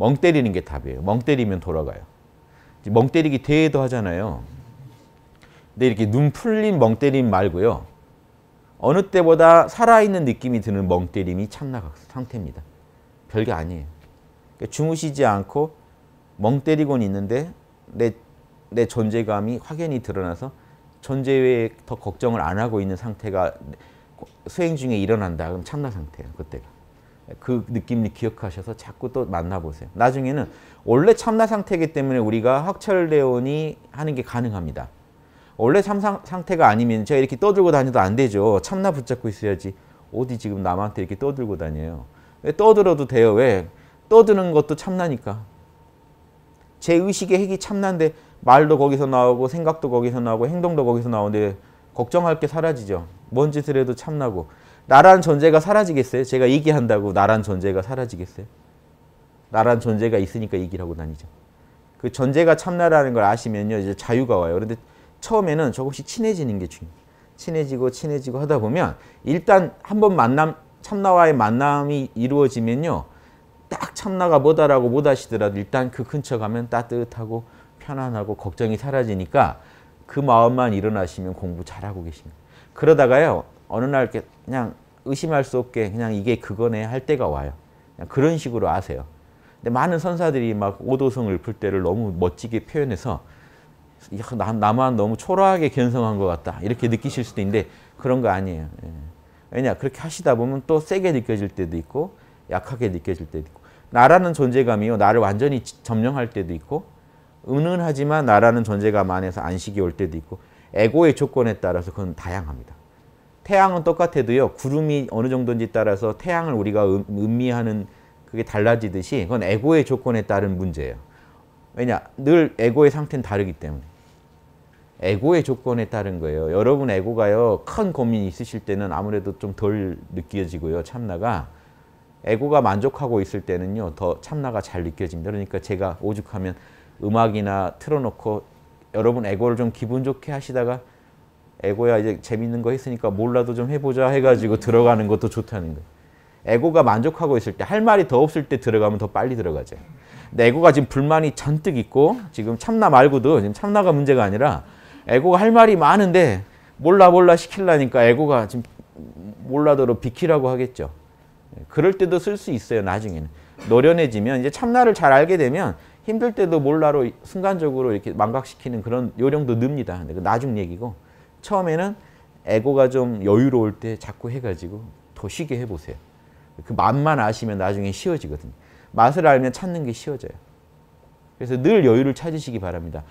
멍 때리는 게 답이에요. 멍 때리면 돌아가요. 멍 때리기 대회도 하잖아요. 근데 이렇게 눈 풀린 멍 때림 말고요. 어느 때보다 살아있는 느낌이 드는 멍 때림이 참나 상태입니다. 별게 아니에요. 그러니까 주무시지 않고 멍 때리곤 있는데 내, 내 존재감이 확연히 드러나서 존재 외에 더 걱정을 안 하고 있는 상태가 수행 중에 일어난다. 그럼 참나 상태예요. 그때가. 그 느낌을 기억하셔서 자꾸 또 만나보세요. 나중에는 원래 참나 상태이기 때문에 우리가 확철대원이 하는 게 가능합니다. 원래 참 상태가 아니면 제가 이렇게 떠들고 다녀도 안 되죠. 참나 붙잡고 있어야지. 어디 지금 남한테 이렇게 떠들고 다녀요. 왜 떠들어도 돼요. 왜? 떠드는 것도 참나니까. 제 의식의 핵이 참나인데 말도 거기서 나오고 생각도 거기서 나오고 행동도 거기서 나오는데 걱정할 게 사라지죠. 뭔 짓을 해도 참나고 나란 존재가 사라지겠어요? 제가 얘기한다고 나란 존재가 사라지겠어요? 나란 존재가 있으니까 얘기를 고 다니죠. 그 존재가 참나라는 걸 아시면요. 이제 자유가 와요. 그런데 처음에는 조금씩 친해지는 게 중요해요. 친해지고 친해지고 하다 보면 일단 한번 만남, 참나와의 만남이 이루어지면요. 딱 참나가 뭐다라고 못 하시더라도 일단 그 근처 가면 따뜻하고 편안하고 걱정이 사라지니까 그 마음만 일어나시면 공부 잘하고 계십니다. 그러다가요. 어느 날 이렇게 그냥 의심할 수 없게 그냥 이게 그거네 할 때가 와요. 그런 식으로 아세요. 근데 많은 선사들이 막 오도성을 풀 때를 너무 멋지게 표현해서 야, 나, 만 너무 초라하게 견성한 것 같다 이렇게 느끼실 수도 있는데 그런 거 아니에요. 예. 왜냐 그렇게 하시다 보면 또 세게 느껴질 때도 있고 약하게 느껴질 때도 있고 나라는 존재감이요 나를 완전히 점령할 때도 있고 은은하지만 나라는 존재감 안에서 안식이 올 때도 있고 에고의 조건에 따라서 그건 다양합니다. 태양은 똑같아도요. 구름이 어느 정도인지 따라서 태양을 우리가 음, 음미하는 그게 달라지듯이 그건 에고의 조건에 따른 문제예요. 왜냐? 늘 에고의 상태는 다르기 때문에. 에고의 조건에 따른 거예요. 여러분 에고가요. 큰 고민이 있으실 때는 아무래도 좀 덜 느껴지고요. 참나가. 에고가 만족하고 있을 때는요. 더 참나가 잘 느껴집니다. 그러니까 제가 오죽하면 음악이나 틀어놓고 여러분 에고를 좀 기분 좋게 하시다가 에고야 이제 재밌는 거 했으니까 몰라도 좀 해보자 해가지고 들어가는 것도 좋다는 거예요. 에고가 만족하고 있을 때 할 말이 더 없을 때 들어가면 더 빨리 들어가죠. 근데 에고가 지금 불만이 잔뜩 있고 지금 참나 말고도 지금 참나가 문제가 아니라 에고가 할 말이 많은데 몰라 몰라 시킬라니까 에고가 지금 몰라도로 비키라고 하겠죠. 그럴 때도 쓸 수 있어요. 나중에는 노련해지면 이제 참나를 잘 알게 되면 힘들 때도 몰라로 순간적으로 이렇게 망각시키는 그런 요령도 늡니다. 나중 얘기고. 처음에는 에고가 좀 여유로울 때 자꾸 해가지고 더 쉬게 해보세요. 그 맛만 아시면 나중에 쉬워지거든요. 맛을 알면 찾는 게 쉬워져요. 그래서 늘 여유를 찾으시기 바랍니다.